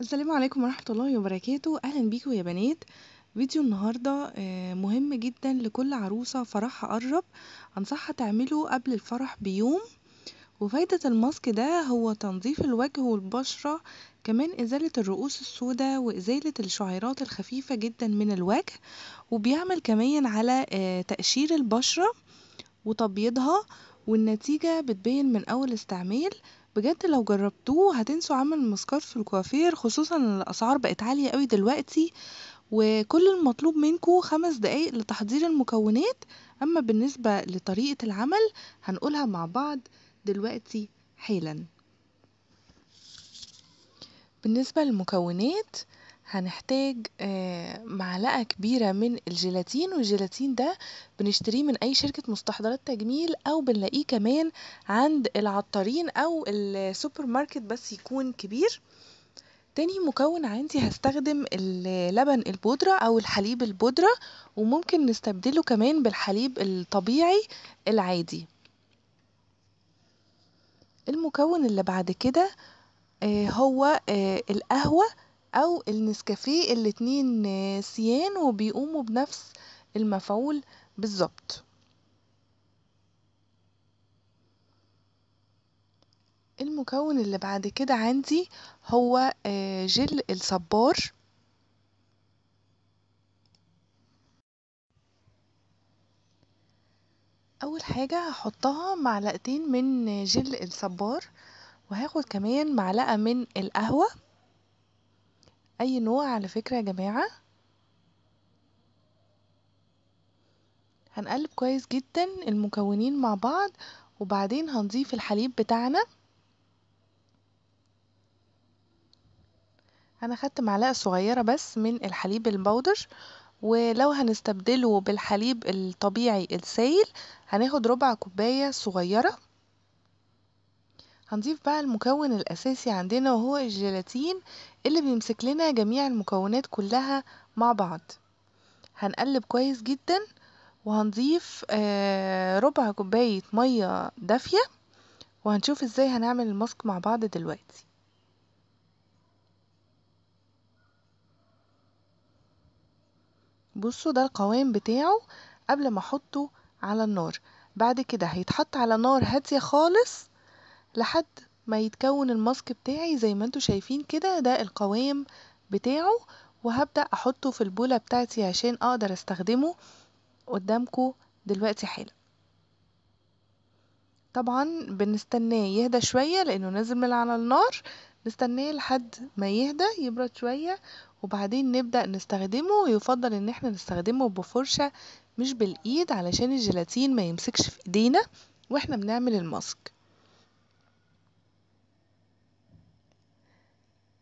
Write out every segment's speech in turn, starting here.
السلام عليكم ورحمة الله وبركاته أهلا بيكم يا بنات فيديو النهاردة آه، مهم جدا لكل عروسة فرحها قرب أنصحها تعمله قبل الفرح بيوم وفايدة الماسك ده هو تنظيف الوجه والبشرة كمان إزالة الرؤوس السوداء وإزالة الشعيرات الخفيفة جدا من الوجه وبيعمل كمان على آه، تقشير البشرة وتبيضها والنتيجة بتبين من أول استعمال بجد لو جربتوه هتنسوا عمل المسكار في الكوافير خصوصا إن الأسعار بقت عالية أوي دلوقتي وكل المطلوب منكو خمس دقايق لتحضير المكونات أما بالنسبة لطريقة العمل هنقولها مع بعض دلوقتي حالا بالنسبة للمكونات هنحتاج آه، معلقة كبيرة من الجيلاتين والجيلاتين ده بنشتريه من أي شركة مستحضرات تجميل أو بنلاقيه كمان عند العطارين أو السوبر ماركت بس يكون كبير تاني مكون عندي هستخدم اللبن البودرة أو الحليب البودرة وممكن نستبدله كمان بالحليب الطبيعي العادي المكون اللي بعد كده آه، هو آه، القهوة أو النسكافيه الاتنين سيان وبيقوموا بنفس المفعول بالظبط المكون اللي بعد كده عندي هو آه، جل الصبار أول حاجة هحطها معلقتين من جل الصبار وهاخد كمان معلقة من القهوة أي نوع على فكرة يا جماعة هنقلب كويس جدا المكونين مع بعض وبعدين هنضيف الحليب بتاعنا انا خدت معلقه صغيره بس من الحليب البودر ولو هنستبدله بالحليب الطبيعي السائل هناخد ربع كوبايه صغيره هنضيف بقى المكون الأساسي عندنا وهو الجيلاتين اللي بيمسك لنا جميع المكونات كلها مع بعض هنقلب كويس جدا وهنضيف آه، ربع كوباية مية دافية وهنشوف ازاي هنعمل الماسك مع بعض دلوقتي بصوا ده القوام بتاعه قبل ما احطه على النار بعد كده هيتحط على نار هادية خالص لحد ما يتكون الماسك بتاعي زي ما انتوا شايفين كده ده القوام بتاعه وهبدأ احطه في البولة بتاعتي عشان اقدر استخدمه قدامكم دلوقتي حالا طبعا بنستناه يهدى شوية لانه نازل من على النار نستناه لحد ما يهدى يبرد شوية وبعدين نبدأ نستخدمه ويفضل ان احنا نستخدمه بفرشة مش بالايد علشان الجيلاتين ما يمسكش في ايدينا واحنا بنعمل الماسك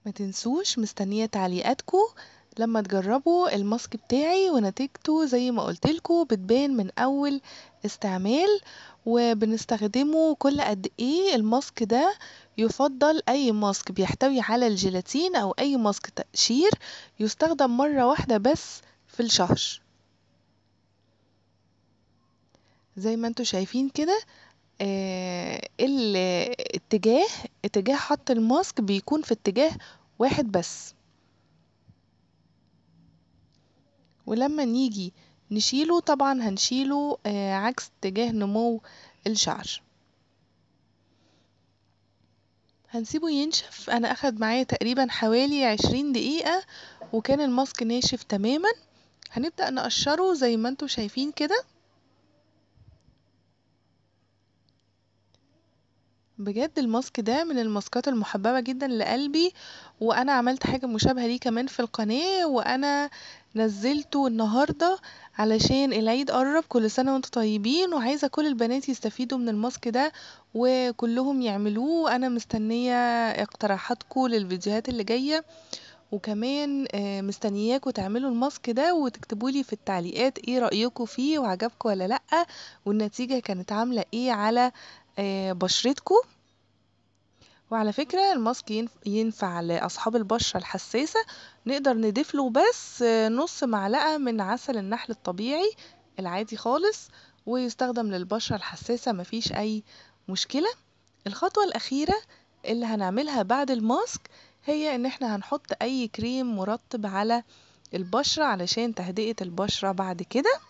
ما تنسوش مستنية تعليقاتكو لما تجربوا الماسك بتاعي ونتيجته زي ما قلتلكو بتبان من أول استعمال وبنستخدمه كل قد ايه الماسك ده يفضل أي ماسك بيحتوي على الجيلاتين أو أي ماسك تقشير يستخدم مرة واحدة بس في الشهر زي ما انتوا شايفين كده آه، الاتجاه اتجاه حط الماسك بيكون في اتجاه واحد بس ولما نيجي نشيله طبعا هنشيله آه، عكس اتجاه نمو الشعر هنسيبه ينشف انا اخد معايا تقريبا حوالي عشرين دقيقة وكان الماسك ناشف تماما هنبدأ نقشره زي ما انتم شايفين كده بجد الماسك ده من الماسكات المحببة جدًا لقلبي، وأنا عملت حاجة مشابهة ليه كمان في القناة وأنا نزلته النهاردة علشان العيد قرب كل سنة وانتم طيبين وعايزة كل البنات يستفيدوا من الماسك ده وكلهم يعملوه أنا مستنية اقتراحاتكم للفيديوهات اللي جاية وكمان آه، مستنياكوا تعملوا الماسك ده وتكتبولي في التعليقات ايه رأيكوا فيه وعجبكوا ولا لأ والنتيجة كانت عاملة ايه على آآ آه، بشرتكم وعلى فكرة الماسك ينفع لأصحاب البشرة الحساسة، نقدر نضيف له بس آه، نُص معلقة من عسل النحل الطبيعي العادي خالص، ويستخدم للبشرة الحساسة مفيش أي مشكلة، الخطوة الأخيرة اللي هنعملها بعد الماسك هي إن إحنا هنحط أي كريم مرطب على البشرة علشان تهدئة البشرة بعد كده،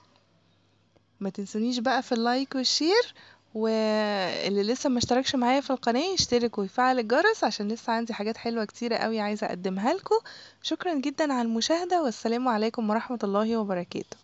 ما تنسونيش بقى في اللايك والشير واللي لسه ما اشتركش معايا في القناة يشترك ويفعل الجرس عشان لسه عندي حاجات حلوة كتيرة قوي عايزة اقدمها لكم شكرا جدا على المشاهدة والسلام عليكم ورحمة الله وبركاته